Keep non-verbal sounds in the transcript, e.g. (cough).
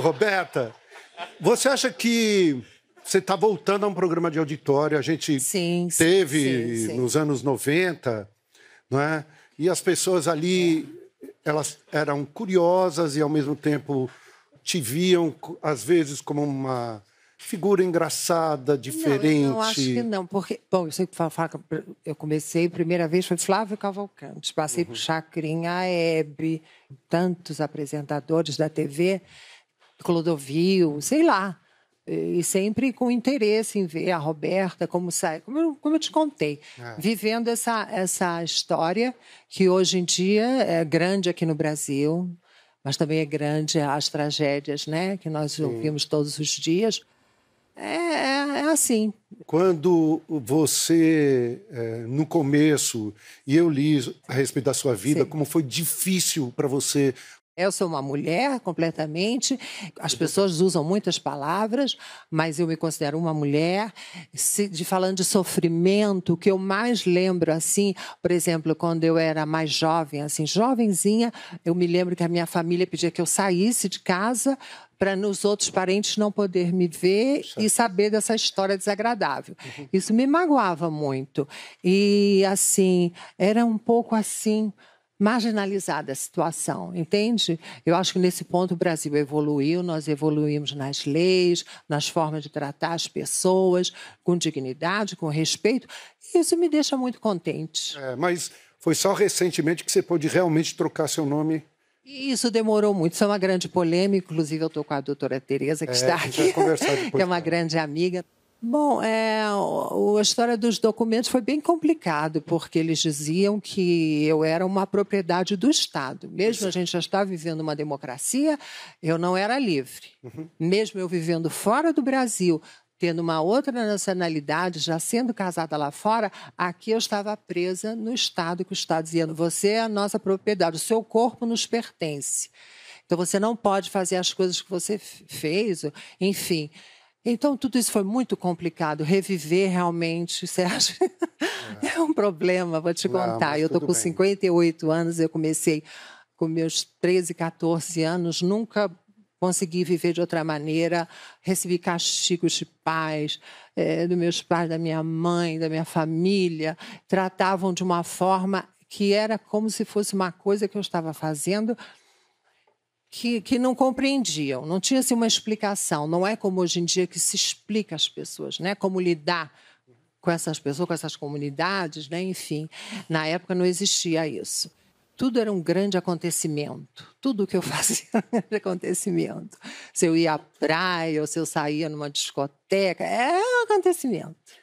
Roberta, você acha que você está voltando a um programa de auditório? A gente sim, teve sim, sim, nos anos 90, não é? E as pessoas ali, elas eram curiosas e ao mesmo tempo te viam às vezes como uma figura engraçada, diferente. Não, eu acho que não, porque bom, eu sei que eu comecei, primeira vez foi Flávio Cavalcante, passei uhum. por Chacrinha, a Hebe, tantos apresentadores da TV. Clodovil, sei lá. E sempre com interesse em ver a Roberta, como sai, como, como eu te contei, é. vivendo essa, essa história que hoje em dia é grande aqui no Brasil, mas também é grande as tragédias né, que nós Sim. ouvimos todos os dias. É, é, é assim. Quando você, é, no começo, e eu li a respeito da sua vida, Sim. como foi difícil para você eu sou uma mulher completamente. As pessoas usam muitas palavras, mas eu me considero uma mulher. Se, de falando de sofrimento, o que eu mais lembro assim, por exemplo, quando eu era mais jovem, assim, jovenzinha, eu me lembro que a minha família pedia que eu saísse de casa para os outros parentes não poder me ver Puxa. e saber dessa história desagradável. Uhum. Isso me magoava muito. E assim, era um pouco assim, marginalizada a situação, entende? Eu acho que nesse ponto o Brasil evoluiu, nós evoluímos nas leis, nas formas de tratar as pessoas com dignidade, com respeito. isso me deixa muito contente. É, mas foi só recentemente que você pôde realmente trocar seu nome e isso demorou muito, isso é uma grande polêmica. Inclusive, eu estou com a doutora Tereza, que é, está aqui, (laughs) que é uma grande amiga. Bom, é, a história dos documentos foi bem complicado, porque eles diziam que eu era uma propriedade do Estado. Mesmo a gente já estar vivendo uma democracia, eu não era livre. Uhum. Mesmo eu vivendo fora do Brasil, tendo uma outra nacionalidade, já sendo casada lá fora, aqui eu estava presa no Estado, que o Estado dizia: você é a nossa propriedade, o seu corpo nos pertence. Então você não pode fazer as coisas que você fez, enfim. Então, tudo isso foi muito complicado. Reviver realmente, Sérgio, (laughs) é, é um problema, vou te contar. Não, eu estou com 58 bem. anos, eu comecei com meus 13, 14 anos, nunca consegui viver de outra maneira, recebi castigos de pais, é, dos meus pais, da minha mãe, da minha família, tratavam de uma forma que era como se fosse uma coisa que eu estava fazendo que, que não compreendiam, não tinha-se assim, uma explicação. Não é como hoje em dia que se explica às pessoas, né? Como lidar com essas pessoas, com essas comunidades, né? Enfim, na época não existia isso. Tudo era um grande acontecimento. Tudo o que eu (laughs) fazia era um grande acontecimento. Se eu ia à praia ou se eu saía numa discoteca, é um acontecimento.